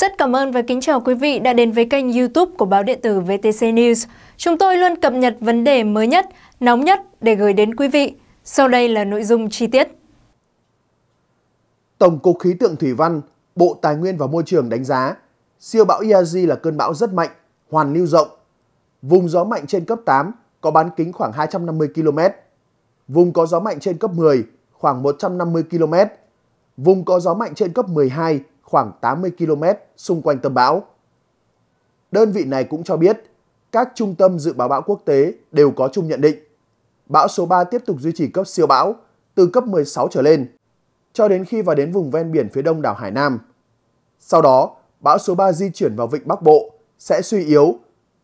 Rất cảm ơn và kính chào quý vị đã đến với kênh youtube của báo điện tử VTC News. Chúng tôi luôn cập nhật vấn đề mới nhất, nóng nhất để gửi đến quý vị. Sau đây là nội dung chi tiết. Tổng cục Khí tượng Thủy văn, Bộ Tài nguyên và Môi trường đánh giá siêu bão Yazi là cơn bão rất mạnh, hoàn lưu rộng. Vùng gió mạnh trên cấp 8 có bán kính khoảng 250 km. Vùng có gió mạnh trên cấp 10 khoảng 150 km. Vùng có gió mạnh trên cấp 12 khoảng 80 km xung quanh tâm bão. Đơn vị này cũng cho biết, các trung tâm dự báo bão quốc tế đều có chung nhận định. Bão số 3 tiếp tục duy trì cấp siêu bão từ cấp 16 trở lên cho đến khi vào đến vùng ven biển phía đông đảo Hải Nam. Sau đó, bão số 3 di chuyển vào vịnh Bắc Bộ sẽ suy yếu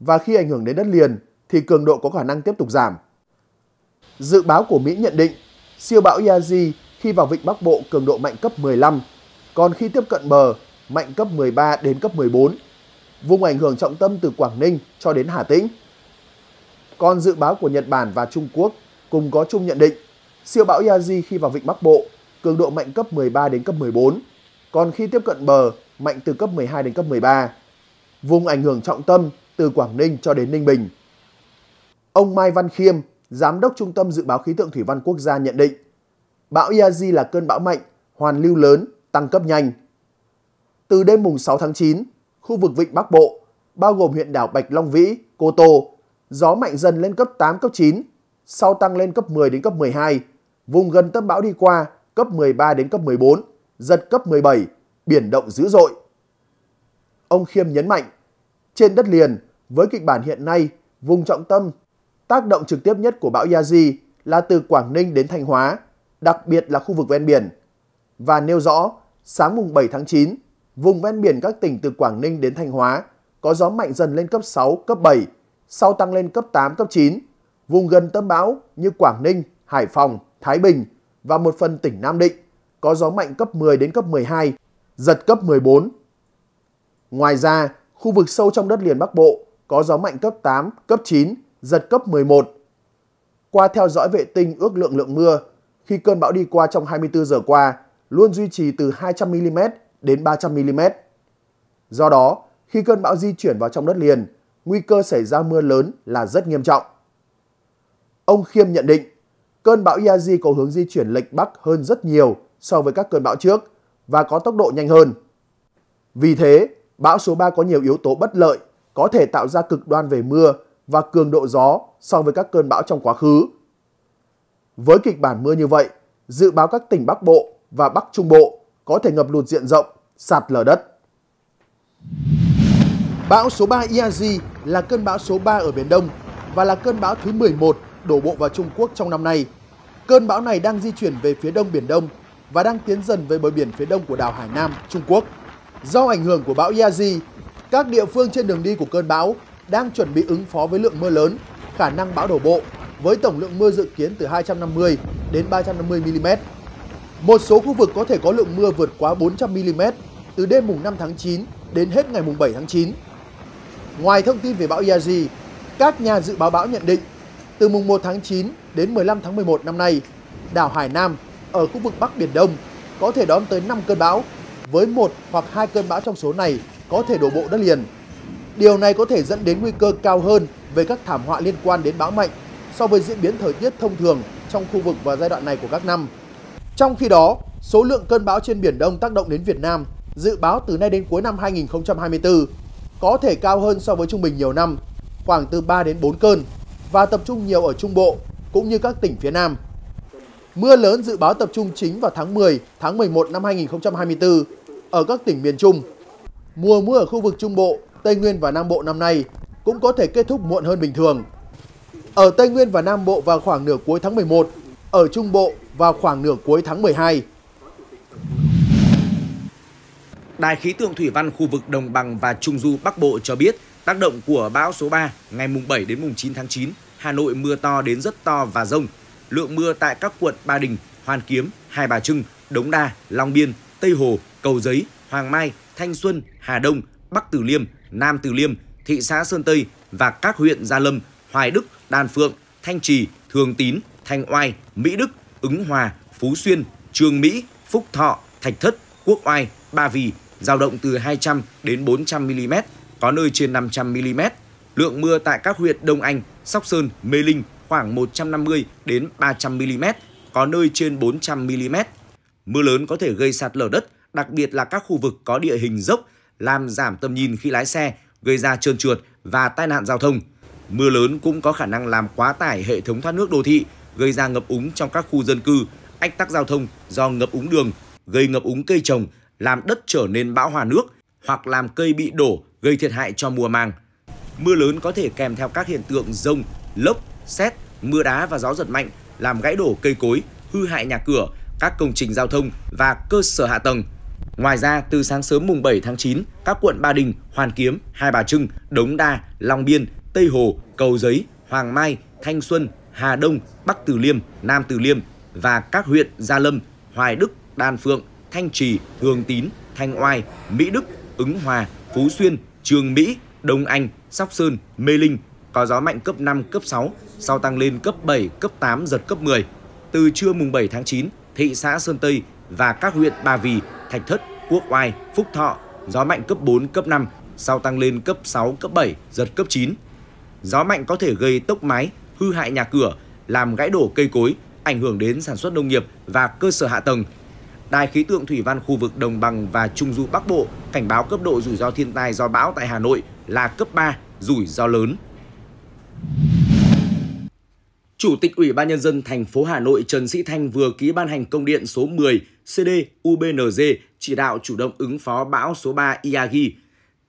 và khi ảnh hưởng đến đất liền thì cường độ có khả năng tiếp tục giảm. Dự báo của Mỹ nhận định siêu bão Yazi khi vào vịnh Bắc Bộ cường độ mạnh cấp 15 còn khi tiếp cận bờ, mạnh cấp 13 đến cấp 14. Vùng ảnh hưởng trọng tâm từ Quảng Ninh cho đến Hà Tĩnh. Còn dự báo của Nhật Bản và Trung Quốc cùng có chung nhận định, siêu bão Yaji khi vào vịnh Bắc Bộ, cường độ mạnh cấp 13 đến cấp 14, còn khi tiếp cận bờ, mạnh từ cấp 12 đến cấp 13. Vùng ảnh hưởng trọng tâm từ Quảng Ninh cho đến Ninh Bình. Ông Mai Văn Khiêm, Giám đốc Trung tâm Dự báo Khí tượng Thủy văn Quốc gia nhận định, bão Yaji là cơn bão mạnh, hoàn lưu lớn tăng cấp nhanh. Từ đêm mùng 6 tháng 9, khu vực Vịnh Bắc Bộ, bao gồm huyện đảo Bạch Long Vĩ, Cô Tô, gió mạnh dần lên cấp 8, cấp 9, sau tăng lên cấp 10 đến cấp 12. Vùng gần tâm bão đi qua, cấp 13 đến cấp 14, giật cấp 17, biển động dữ dội. Ông Khiêm nhấn mạnh, trên đất liền, với kịch bản hiện nay, vùng trọng tâm, tác động trực tiếp nhất của bão Yazi là từ Quảng Ninh đến Thanh Hóa, đặc biệt là khu vực ven biển và nêu rõ sáng mùng 7 tháng 9, vùng ven biển các tỉnh từ Quảng Ninh đến Thanh Hóa có gió mạnh dần lên cấp 6, cấp 7, sau tăng lên cấp 8, cấp 9. Vùng gần tâm bão như Quảng Ninh, Hải Phòng, Thái Bình và một phần tỉnh Nam Định có gió mạnh cấp 10 đến cấp 12, giật cấp 14. Ngoài ra, khu vực sâu trong đất liền Bắc Bộ có gió mạnh cấp 8, cấp 9, giật cấp 11. Qua theo dõi vệ tinh ước lượng lượng mưa, khi cơn bão đi qua trong 24 giờ qua, luôn duy trì từ 200mm đến 300mm. Do đó, khi cơn bão di chuyển vào trong đất liền, nguy cơ xảy ra mưa lớn là rất nghiêm trọng. Ông Khiêm nhận định, cơn bão Yazi có hướng di chuyển lệch bắc hơn rất nhiều so với các cơn bão trước và có tốc độ nhanh hơn. Vì thế, bão số 3 có nhiều yếu tố bất lợi, có thể tạo ra cực đoan về mưa và cường độ gió so với các cơn bão trong quá khứ. Với kịch bản mưa như vậy, dự báo các tỉnh Bắc Bộ và Bắc Trung Bộ có thể ngập lụt diện rộng, sạt lở đất. Bão số 3 Iazi là cơn bão số 3 ở Biển Đông và là cơn bão thứ 11 đổ bộ vào Trung Quốc trong năm nay. Cơn bão này đang di chuyển về phía đông Biển Đông và đang tiến dần về bờ biển phía đông của đảo Hải Nam, Trung Quốc. Do ảnh hưởng của bão Iazi, các địa phương trên đường đi của cơn bão đang chuẩn bị ứng phó với lượng mưa lớn, khả năng bão đổ bộ với tổng lượng mưa dự kiến từ 250 đến 350 mm. Một số khu vực có thể có lượng mưa vượt quá 400mm từ đêm mùng 5 tháng 9 đến hết ngày mùng 7 tháng 9. Ngoài thông tin về bão Yaji, các nhà dự báo bão nhận định từ mùng 1 tháng 9 đến 15 tháng 11 năm nay, đảo Hải Nam ở khu vực Bắc Biển Đông có thể đón tới 5 cơn bão, với một hoặc hai cơn bão trong số này có thể đổ bộ đất liền. Điều này có thể dẫn đến nguy cơ cao hơn về các thảm họa liên quan đến bão mạnh so với diễn biến thời tiết thông thường trong khu vực và giai đoạn này của các năm. Trong khi đó, số lượng cơn bão trên Biển Đông tác động đến Việt Nam dự báo từ nay đến cuối năm 2024 có thể cao hơn so với trung bình nhiều năm, khoảng từ 3 đến 4 cơn và tập trung nhiều ở Trung Bộ cũng như các tỉnh phía Nam. Mưa lớn dự báo tập trung chính vào tháng 10, tháng 11 năm 2024 ở các tỉnh miền Trung. Mùa mưa ở khu vực Trung Bộ, Tây Nguyên và Nam Bộ năm nay cũng có thể kết thúc muộn hơn bình thường. Ở Tây Nguyên và Nam Bộ vào khoảng nửa cuối tháng 11 ở Trung Bộ vào khoảng nửa cuối tháng 12. Đài khí tượng thủy văn khu vực Đồng bằng và Trung du Bắc Bộ cho biết tác động của bão số 3 ngày mùng 7 đến mùng 9 tháng 9, Hà Nội mưa to đến rất to và rông. Lượng mưa tại các quận Ba Đình, Hoàn Kiếm, Hai Bà Trưng, Đống Đa, Long Biên, Tây Hồ, Cầu Giấy, Hoàng Mai, Thanh Xuân, Hà Đông, Bắc Từ Liêm, Nam Từ Liêm, thị xã Sơn Tây và các huyện Gia Lâm, Hoài Đức, Đan Phượng, Thanh Trì, Thường Tín, Thanh Oai, Mỹ Đức, Ứng Hòa, Phú Xuyên, Trường Mỹ, Phúc Thọ, Thạch Thất, Quốc Oai, Ba Vì giao động từ 200 đến 400 mm, có nơi trên 500 mm. Lượng mưa tại các huyện Đông Anh, Sóc Sơn, Mê Linh khoảng 150 đến 300 mm, có nơi trên 400 mm. Mưa lớn có thể gây sạt lở đất, đặc biệt là các khu vực có địa hình dốc, làm giảm tầm nhìn khi lái xe, gây ra trơn trượt và tai nạn giao thông. Mưa lớn cũng có khả năng làm quá tải hệ thống thoát nước đô thị, gây ra ngập úng trong các khu dân cư, ách tắc giao thông do ngập úng đường, gây ngập úng cây trồng, làm đất trở nên bão hòa nước hoặc làm cây bị đổ gây thiệt hại cho mùa màng. Mưa lớn có thể kèm theo các hiện tượng rông, lốc, xét, mưa đá và gió giật mạnh làm gãy đổ cây cối, hư hại nhà cửa, các công trình giao thông và cơ sở hạ tầng. Ngoài ra, từ sáng sớm mùng 7 tháng 9, các quận Ba Đình, Hoàn Kiếm, Hai Bà Trưng, Đống Đa, Long Biên, Tây Hồ, Cầu Giấy, Hoàng Mai, Thanh Xuân, Hà Đông, Bắc Từ Liêm, Nam Từ Liêm và các huyện Gia Lâm, Hoài Đức, Đan Phượng, Thanh Trì, Hương Tín, Thanh Oai, Mỹ Đức, Ứng Hòa, Phú Xuyên, Trường Mỹ, Đông Anh, Sóc Sơn, Mê Linh có gió mạnh cấp 5, cấp 6, sau tăng lên cấp 7, cấp 8, giật cấp 10. Từ trưa mùng 7 tháng 9, thị xã Sơn Tây và các huyện Ba Vì, Thạch Thất, Quốc Oai, Phúc Thọ, gió mạnh cấp 4, cấp 5, sau tăng lên cấp 6, cấp 7, giật cấp 9. Gió mạnh có thể gây tốc mái, hư hại nhà cửa, làm gãy đổ cây cối, ảnh hưởng đến sản xuất nông nghiệp và cơ sở hạ tầng. Đài khí tượng thủy văn khu vực đồng bằng và trung du Bắc Bộ cảnh báo cấp độ rủi ro thiên tai do bão tại Hà Nội là cấp 3, rủi ro lớn. Chủ tịch Ủy ban nhân dân thành phố Hà Nội Trần Sĩ Thanh vừa ký ban hành công điện số 10 CD UBND, chỉ đạo chủ động ứng phó bão số 3 Iagi.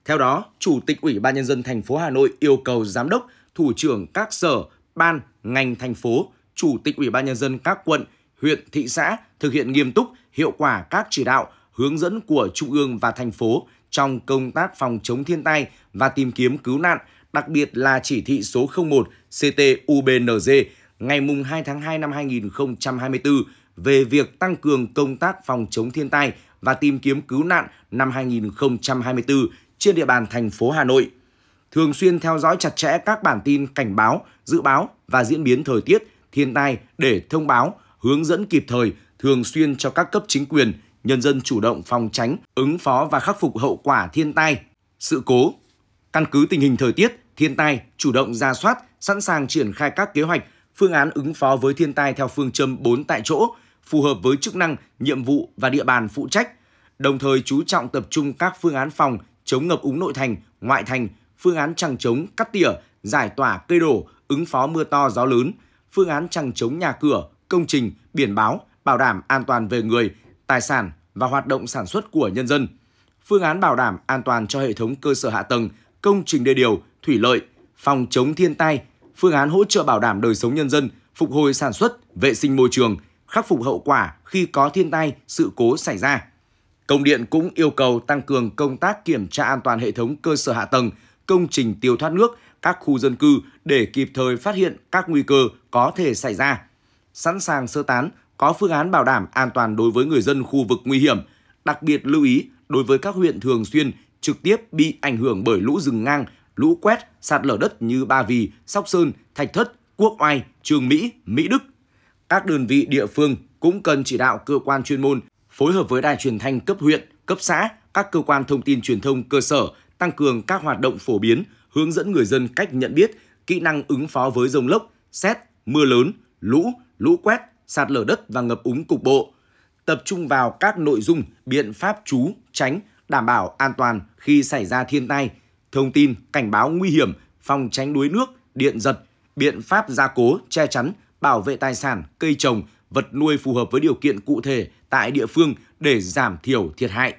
Theo đó, Chủ tịch Ủy ban nhân dân thành phố Hà Nội yêu cầu giám đốc, thủ trưởng các sở, ban, ngành thành phố, chủ tịch Ủy ban nhân dân các quận, huyện, thị xã thực hiện nghiêm túc, hiệu quả các chỉ đạo, hướng dẫn của trung ương và thành phố trong công tác phòng chống thiên tai và tìm kiếm cứu nạn, đặc biệt là chỉ thị số 01 CTUBNZ ngày 2 tháng 2 năm 2024 về việc tăng cường công tác phòng chống thiên tai và tìm kiếm cứu nạn năm 2024 trên địa bàn thành phố Hà Nội thường xuyên theo dõi chặt chẽ các bản tin cảnh báo, dự báo và diễn biến thời tiết, thiên tai để thông báo, hướng dẫn kịp thời thường xuyên cho các cấp chính quyền, nhân dân chủ động phòng tránh, ứng phó và khắc phục hậu quả thiên tai, sự cố. Căn cứ tình hình thời tiết, thiên tai, chủ động ra soát, sẵn sàng triển khai các kế hoạch, phương án ứng phó với thiên tai theo phương châm 4 tại chỗ, phù hợp với chức năng, nhiệm vụ và địa bàn phụ trách, đồng thời chú trọng tập trung các phương án phòng chống ngập úng nội thành, ngoại thành, phương án chẳng chống, cắt tỉa, giải tỏa cây đổ, ứng phó mưa to gió lớn, phương án chẳng chống nhà cửa, công trình, biển báo, bảo đảm an toàn về người, tài sản và hoạt động sản xuất của nhân dân. Phương án bảo đảm an toàn cho hệ thống cơ sở hạ tầng, công trình đê điều, thủy lợi, phòng chống thiên tai, phương án hỗ trợ bảo đảm đời sống nhân dân, phục hồi sản xuất, vệ sinh môi trường, khắc phục hậu quả khi có thiên tai, sự cố xảy ra. Công điện cũng yêu cầu tăng cường công tác kiểm tra an toàn hệ thống cơ sở hạ tầng, công trình tiêu thoát nước, các khu dân cư để kịp thời phát hiện các nguy cơ có thể xảy ra. Sẵn sàng sơ tán, có phương án bảo đảm an toàn đối với người dân khu vực nguy hiểm. Đặc biệt lưu ý đối với các huyện thường xuyên trực tiếp bị ảnh hưởng bởi lũ rừng ngang, lũ quét, sạt lở đất như Ba Vì, Sóc Sơn, Thạch Thất, Quốc Oai, Trường Mỹ, Mỹ Đức. Các đơn vị địa phương cũng cần chỉ đạo cơ quan chuyên môn phối hợp với đài truyền thanh cấp huyện, cấp xã, các cơ quan thông tin truyền thông cơ sở tăng cường các hoạt động phổ biến, hướng dẫn người dân cách nhận biết, kỹ năng ứng phó với rông lốc, xét, mưa lớn, lũ, lũ quét, sạt lở đất và ngập úng cục bộ. Tập trung vào các nội dung biện pháp chú, tránh, đảm bảo an toàn khi xảy ra thiên tai, thông tin, cảnh báo nguy hiểm, phòng tránh đuối nước, điện giật, biện pháp gia cố, che chắn, bảo vệ tài sản, cây trồng, vật nuôi phù hợp với điều kiện cụ thể tại địa phương để giảm thiểu thiệt hại.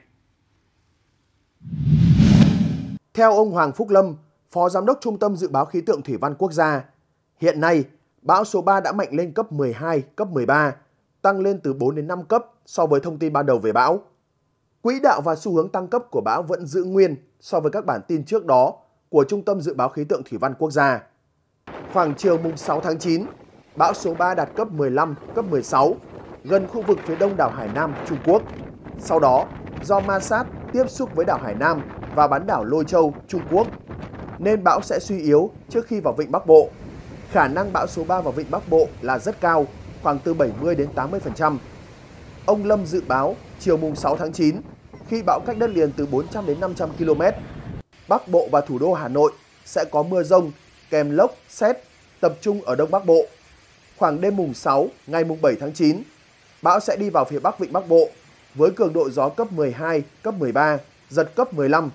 Theo ông Hoàng Phúc Lâm, Phó Giám đốc Trung tâm Dự báo Khí tượng Thủy văn Quốc gia, hiện nay bão số 3 đã mạnh lên cấp 12, cấp 13, tăng lên từ 4 đến 5 cấp so với thông tin ban đầu về bão. Quỹ đạo và xu hướng tăng cấp của bão vẫn giữ nguyên so với các bản tin trước đó của Trung tâm Dự báo Khí tượng Thủy văn Quốc gia. Khoảng chiều mùng 6 tháng 9, bão số 3 đạt cấp 15, cấp 16, gần khu vực phía đông đảo Hải Nam, Trung Quốc. Sau đó, do ma sát tiếp xúc với đảo Hải Nam và bán đảo Lôi Châu, Trung Quốc, nên bão sẽ suy yếu trước khi vào vịnh Bắc Bộ. Khả năng bão số 3 vào vịnh Bắc Bộ là rất cao, khoảng từ 70 đến 80%. Ông Lâm dự báo chiều mùng 6 tháng 9, khi bão cách đất liền từ 400 đến 500 km, Bắc Bộ và thủ đô Hà Nội sẽ có mưa rông kèm lốc, xét, tập trung ở Đông Bắc Bộ. Khoảng đêm mùng 6, ngày mùng 7 tháng 9, bão sẽ đi vào phía Bắc Vịnh Bắc Bộ với cường độ gió cấp 12, cấp 13, giật cấp 15,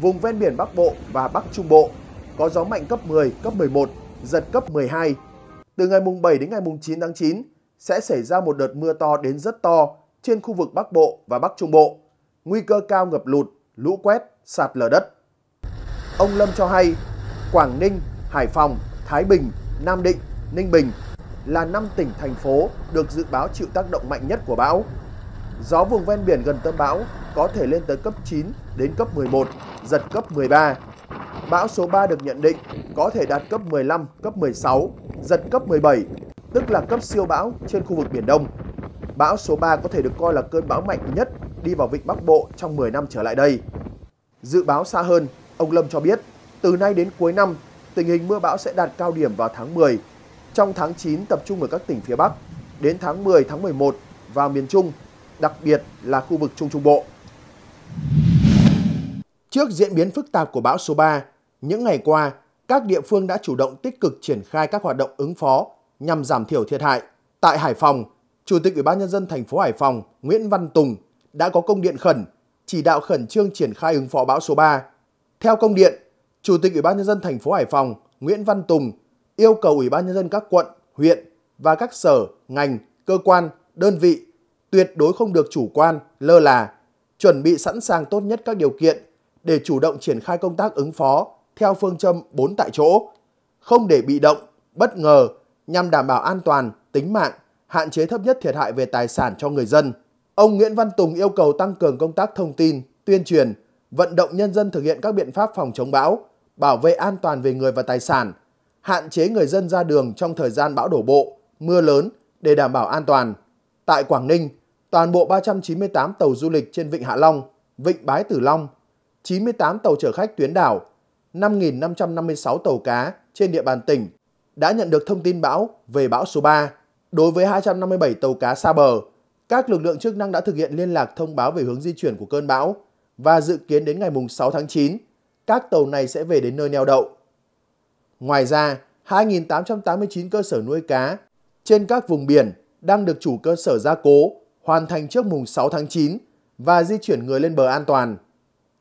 vùng ven biển Bắc Bộ và Bắc Trung Bộ có gió mạnh cấp 10, cấp 11, giật cấp 12. Từ ngày mùng 7 đến ngày mùng 9 tháng 9 sẽ xảy ra một đợt mưa to đến rất to trên khu vực Bắc Bộ và Bắc Trung Bộ, nguy cơ cao ngập lụt, lũ quét, sạt lở đất. Ông Lâm cho hay, Quảng Ninh, Hải Phòng, Thái Bình, Nam Định, Ninh Bình là năm tỉnh thành phố được dự báo chịu tác động mạnh nhất của bão Gió vùng ven biển gần tâm bão có thể lên tới cấp 9 đến cấp 11, giật cấp 13. Bão số 3 được nhận định có thể đạt cấp 15, cấp 16, giật cấp 17, tức là cấp siêu bão trên khu vực Biển Đông. Bão số 3 có thể được coi là cơn bão mạnh nhất đi vào vịnh Bắc Bộ trong 10 năm trở lại đây. Dự báo xa hơn, ông Lâm cho biết, từ nay đến cuối năm, tình hình mưa bão sẽ đạt cao điểm vào tháng 10. Trong tháng 9 tập trung ở các tỉnh phía Bắc, đến tháng 10, tháng 11 vào miền Trung đặc biệt là khu vực Trung Trung Bộ. Trước diễn biến phức tạp của bão số 3, những ngày qua, các địa phương đã chủ động tích cực triển khai các hoạt động ứng phó nhằm giảm thiểu thiệt hại. Tại Hải Phòng, Chủ tịch Ủy ban nhân dân thành phố Hải Phòng Nguyễn Văn Tùng đã có công điện khẩn chỉ đạo khẩn trương triển khai ứng phó bão số 3. Theo công điện, Chủ tịch Ủy ban nhân dân thành phố Hải Phòng Nguyễn Văn Tùng yêu cầu Ủy ban nhân dân các quận, huyện và các sở, ngành, cơ quan, đơn vị tuyệt đối không được chủ quan, lơ là, chuẩn bị sẵn sàng tốt nhất các điều kiện để chủ động triển khai công tác ứng phó theo phương châm 4 tại chỗ, không để bị động, bất ngờ nhằm đảm bảo an toàn, tính mạng, hạn chế thấp nhất thiệt hại về tài sản cho người dân. Ông Nguyễn Văn Tùng yêu cầu tăng cường công tác thông tin, tuyên truyền, vận động nhân dân thực hiện các biện pháp phòng chống bão, bảo vệ an toàn về người và tài sản, hạn chế người dân ra đường trong thời gian bão đổ bộ, mưa lớn để đảm bảo an toàn. Tại Quảng Ninh, toàn bộ 398 tàu du lịch trên Vịnh Hạ Long, Vịnh Bái Tử Long, 98 tàu chở khách tuyến đảo, 5.556 tàu cá trên địa bàn tỉnh đã nhận được thông tin bão về bão số 3. Đối với 257 tàu cá xa bờ, các lực lượng chức năng đã thực hiện liên lạc thông báo về hướng di chuyển của cơn bão và dự kiến đến ngày 6 tháng 9, các tàu này sẽ về đến nơi neo đậu. Ngoài ra, 2.889 cơ sở nuôi cá trên các vùng biển đang được chủ cơ sở gia cố hoàn thành trước mùng 6 tháng 9 và di chuyển người lên bờ an toàn.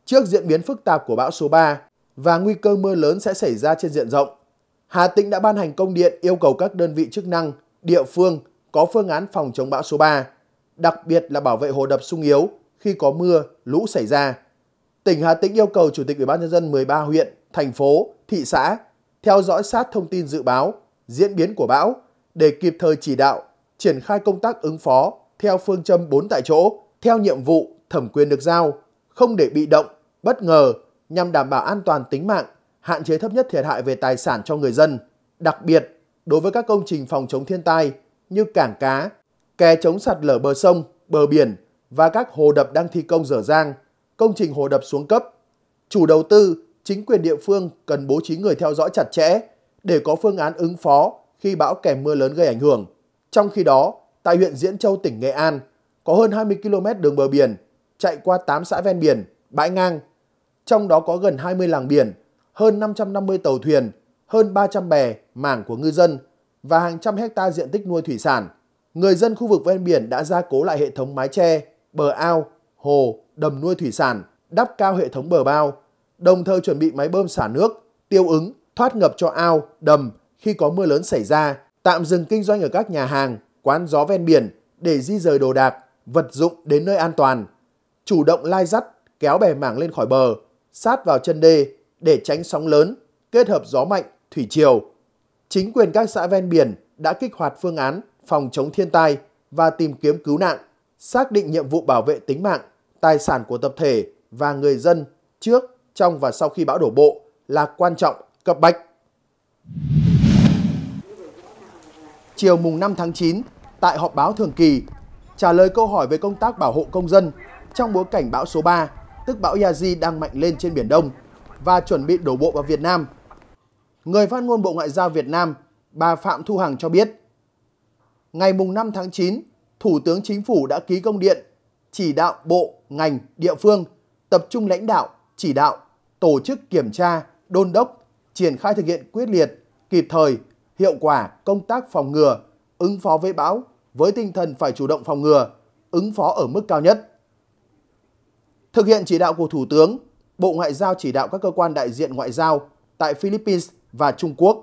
Trước diễn biến phức tạp của bão số 3 và nguy cơ mưa lớn sẽ xảy ra trên diện rộng, Hà Tĩnh đã ban hành công điện yêu cầu các đơn vị chức năng, địa phương có phương án phòng chống bão số 3, đặc biệt là bảo vệ hồ đập sung yếu khi có mưa, lũ xảy ra. Tỉnh Hà Tĩnh yêu cầu Chủ tịch Ủy ban nhân dân 13 huyện, thành phố, thị xã theo dõi sát thông tin dự báo, diễn biến của bão để kịp thời chỉ đạo, triển khai công tác ứng phó theo phương châm 4 tại chỗ, theo nhiệm vụ, thẩm quyền được giao, không để bị động, bất ngờ nhằm đảm bảo an toàn tính mạng, hạn chế thấp nhất thiệt hại về tài sản cho người dân. Đặc biệt, đối với các công trình phòng chống thiên tai như cảng cá, kè chống sạt lở bờ sông, bờ biển và các hồ đập đang thi công dở dang, công trình hồ đập xuống cấp, chủ đầu tư, chính quyền địa phương cần bố trí người theo dõi chặt chẽ để có phương án ứng phó khi bão kèm mưa lớn gây ảnh hưởng. Trong khi đó, tại huyện Diễn Châu, tỉnh Nghệ An, có hơn 20 km đường bờ biển, chạy qua 8 xã ven biển, bãi ngang. Trong đó có gần 20 làng biển, hơn 550 tàu thuyền, hơn 300 bè, mảng của ngư dân và hàng trăm hecta diện tích nuôi thủy sản. Người dân khu vực ven biển đã gia cố lại hệ thống mái tre, bờ ao, hồ, đầm nuôi thủy sản, đắp cao hệ thống bờ bao, đồng thời chuẩn bị máy bơm xả nước, tiêu ứng, thoát ngập cho ao, đầm khi có mưa lớn xảy ra, tạm dừng kinh doanh ở các nhà hàng, quán gió ven biển để di rời đồ đạc, vật dụng đến nơi an toàn. Chủ động lai dắt, kéo bè mảng lên khỏi bờ, sát vào chân đê để tránh sóng lớn, kết hợp gió mạnh, thủy triều. Chính quyền các xã ven biển đã kích hoạt phương án phòng chống thiên tai và tìm kiếm cứu nạn, xác định nhiệm vụ bảo vệ tính mạng, tài sản của tập thể và người dân trước, trong và sau khi bão đổ bộ là quan trọng, cấp bách chiều mùng 5 tháng 9 tại họp báo thường kỳ trả lời câu hỏi về công tác bảo hộ công dân trong bối cảnh bão số 3, tức bão Yazi đang mạnh lên trên Biển Đông và chuẩn bị đổ bộ vào Việt Nam. Người phát ngôn Bộ Ngoại giao Việt Nam, bà Phạm Thu Hằng cho biết, ngày mùng 5 tháng 9, Thủ tướng Chính phủ đã ký công điện chỉ đạo bộ, ngành, địa phương tập trung lãnh đạo, chỉ đạo, tổ chức kiểm tra, đôn đốc, triển khai thực hiện quyết liệt, kịp thời hiệu quả công tác phòng ngừa, ứng phó với bão với tinh thần phải chủ động phòng ngừa, ứng phó ở mức cao nhất. Thực hiện chỉ đạo của Thủ tướng, Bộ Ngoại giao chỉ đạo các cơ quan đại diện ngoại giao tại Philippines và Trung Quốc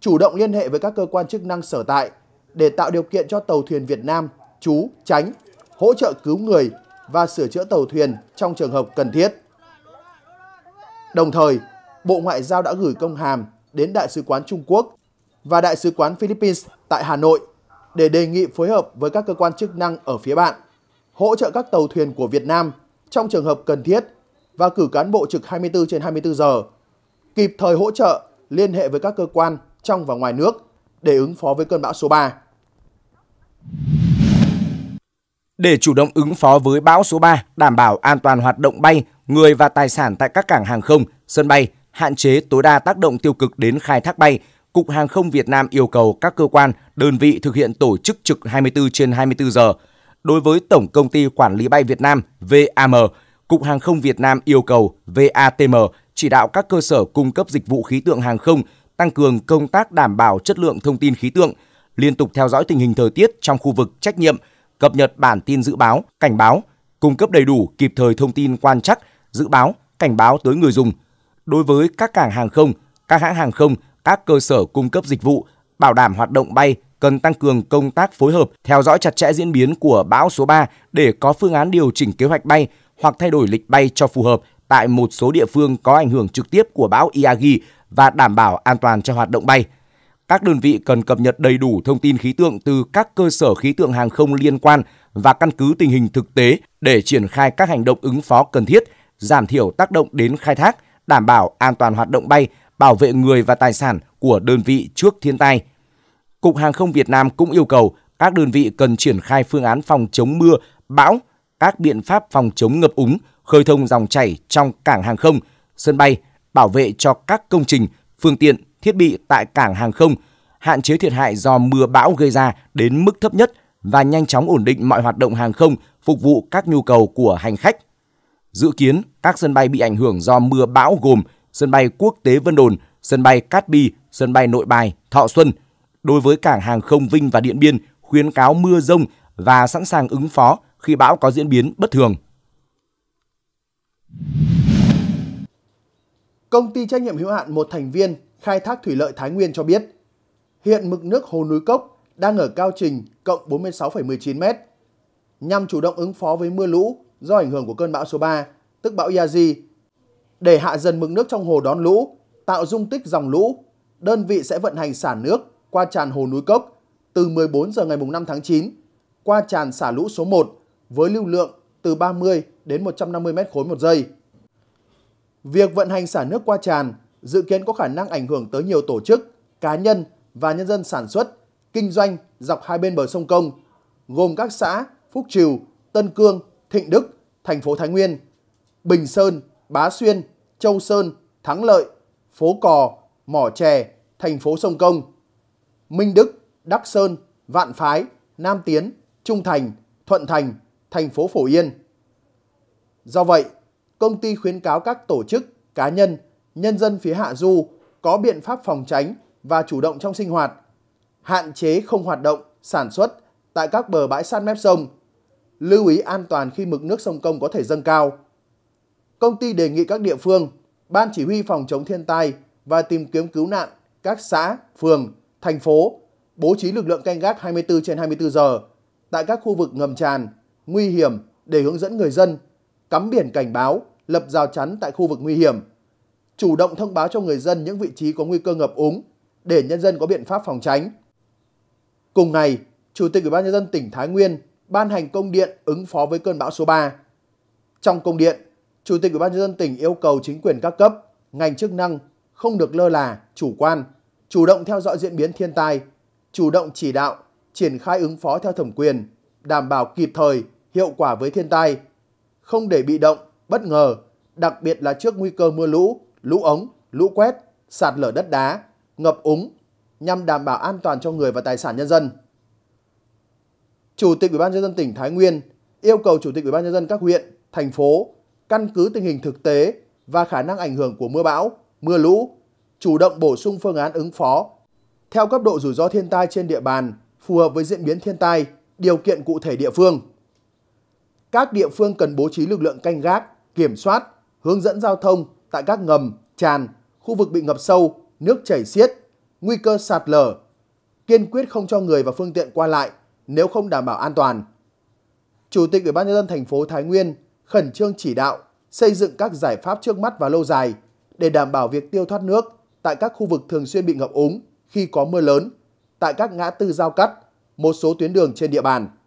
chủ động liên hệ với các cơ quan chức năng sở tại để tạo điều kiện cho tàu thuyền Việt Nam trú, tránh, hỗ trợ cứu người và sửa chữa tàu thuyền trong trường hợp cần thiết. Đồng thời, Bộ Ngoại giao đã gửi công hàm đến Đại sứ quán Trung Quốc và Đại sứ quán Philippines tại Hà Nội để đề nghị phối hợp với các cơ quan chức năng ở phía bạn, hỗ trợ các tàu thuyền của Việt Nam trong trường hợp cần thiết và cử cán bộ trực 24 trên 24 giờ, kịp thời hỗ trợ liên hệ với các cơ quan trong và ngoài nước để ứng phó với cơn bão số 3. Để chủ động ứng phó với bão số 3, đảm bảo an toàn hoạt động bay, người và tài sản tại các cảng hàng không, sân bay, hạn chế tối đa tác động tiêu cực đến khai thác bay, Cục Hàng không Việt Nam yêu cầu các cơ quan, đơn vị thực hiện tổ chức trực 24 trên 24 giờ. Đối với Tổng Công ty Quản lý bay Việt Nam VAM, Cục Hàng không Việt Nam yêu cầu VATM chỉ đạo các cơ sở cung cấp dịch vụ khí tượng hàng không tăng cường công tác đảm bảo chất lượng thông tin khí tượng, liên tục theo dõi tình hình thời tiết trong khu vực trách nhiệm, cập nhật bản tin dự báo, cảnh báo, cung cấp đầy đủ kịp thời thông tin quan trắc, dự báo, cảnh báo tới người dùng. Đối với các cảng hàng không, các hãng hàng không các cơ sở cung cấp dịch vụ, bảo đảm hoạt động bay cần tăng cường công tác phối hợp, theo dõi chặt chẽ diễn biến của bão số 3 để có phương án điều chỉnh kế hoạch bay hoặc thay đổi lịch bay cho phù hợp tại một số địa phương có ảnh hưởng trực tiếp của bão Iagi và đảm bảo an toàn cho hoạt động bay. Các đơn vị cần cập nhật đầy đủ thông tin khí tượng từ các cơ sở khí tượng hàng không liên quan và căn cứ tình hình thực tế để triển khai các hành động ứng phó cần thiết, giảm thiểu tác động đến khai thác, đảm bảo an toàn hoạt động bay bảo vệ người và tài sản của đơn vị trước thiên tai. Cục Hàng không Việt Nam cũng yêu cầu các đơn vị cần triển khai phương án phòng chống mưa, bão, các biện pháp phòng chống ngập úng, khơi thông dòng chảy trong cảng hàng không, sân bay, bảo vệ cho các công trình, phương tiện, thiết bị tại cảng hàng không, hạn chế thiệt hại do mưa bão gây ra đến mức thấp nhất và nhanh chóng ổn định mọi hoạt động hàng không phục vụ các nhu cầu của hành khách. Dự kiến, các sân bay bị ảnh hưởng do mưa bão gồm sân bay quốc tế Vân Đồn, sân bay Cát Bi, sân bay Nội Bài, Thọ Xuân. Đối với cảng hàng không Vinh và Điện Biên, khuyến cáo mưa rông và sẵn sàng ứng phó khi bão có diễn biến bất thường. Công ty trách nhiệm hữu hạn một thành viên khai thác thủy lợi Thái Nguyên cho biết, hiện mực nước hồ núi Cốc đang ở cao trình cộng 46,19 m. Nhằm chủ động ứng phó với mưa lũ do ảnh hưởng của cơn bão số 3, tức bão Yazi để hạ dần mực nước trong hồ đón lũ, tạo dung tích dòng lũ, đơn vị sẽ vận hành xả nước qua tràn hồ núi Cốc từ 14 giờ ngày 5 tháng 9 qua tràn xả lũ số 1 với lưu lượng từ 30 đến 150 mét khối một giây. Việc vận hành xả nước qua tràn dự kiến có khả năng ảnh hưởng tới nhiều tổ chức, cá nhân và nhân dân sản xuất, kinh doanh dọc hai bên bờ sông Công, gồm các xã Phúc Triều, Tân Cương, Thịnh Đức, thành phố Thái Nguyên, Bình Sơn, Bá Xuyên, Châu Sơn, Thắng Lợi, Phố Cò, Mỏ Trè, thành phố Sông Công, Minh Đức, Đắc Sơn, Vạn Phái, Nam Tiến, Trung Thành, Thuận Thành, thành phố Phổ Yên. Do vậy, công ty khuyến cáo các tổ chức, cá nhân, nhân dân phía Hạ Du có biện pháp phòng tránh và chủ động trong sinh hoạt, hạn chế không hoạt động, sản xuất tại các bờ bãi sát mép sông, lưu ý an toàn khi mực nước sông Công có thể dâng cao công ty đề nghị các địa phương, Ban Chỉ huy Phòng chống thiên tai và tìm kiếm cứu nạn các xã, phường, thành phố bố trí lực lượng canh gác 24 trên 24 giờ tại các khu vực ngầm tràn, nguy hiểm để hướng dẫn người dân, cắm biển cảnh báo, lập rào chắn tại khu vực nguy hiểm, chủ động thông báo cho người dân những vị trí có nguy cơ ngập úng để nhân dân có biện pháp phòng tránh. Cùng ngày, Chủ tịch Ủy ban nhân dân tỉnh Thái Nguyên ban hành công điện ứng phó với cơn bão số 3. Trong công điện, Chủ tịch Ủy ban nhân dân tỉnh yêu cầu chính quyền các cấp, ngành chức năng không được lơ là, chủ quan, chủ động theo dõi diễn biến thiên tai, chủ động chỉ đạo, triển khai ứng phó theo thẩm quyền, đảm bảo kịp thời, hiệu quả với thiên tai, không để bị động, bất ngờ, đặc biệt là trước nguy cơ mưa lũ, lũ ống, lũ quét, sạt lở đất đá, ngập úng nhằm đảm bảo an toàn cho người và tài sản nhân dân. Chủ tịch Ủy ban nhân dân tỉnh Thái Nguyên yêu cầu Chủ tịch Ủy ban nhân dân các huyện, thành phố căn cứ tình hình thực tế và khả năng ảnh hưởng của mưa bão, mưa lũ, chủ động bổ sung phương án ứng phó theo cấp độ rủi ro thiên tai trên địa bàn phù hợp với diễn biến thiên tai, điều kiện cụ thể địa phương. Các địa phương cần bố trí lực lượng canh gác, kiểm soát, hướng dẫn giao thông tại các ngầm, tràn, khu vực bị ngập sâu, nước chảy xiết, nguy cơ sạt lở, kiên quyết không cho người và phương tiện qua lại nếu không đảm bảo an toàn. Chủ tịch Ủy ban nhân dân thành phố Thái Nguyên khẩn trương chỉ đạo, xây dựng các giải pháp trước mắt và lâu dài để đảm bảo việc tiêu thoát nước tại các khu vực thường xuyên bị ngập úng khi có mưa lớn, tại các ngã tư giao cắt, một số tuyến đường trên địa bàn.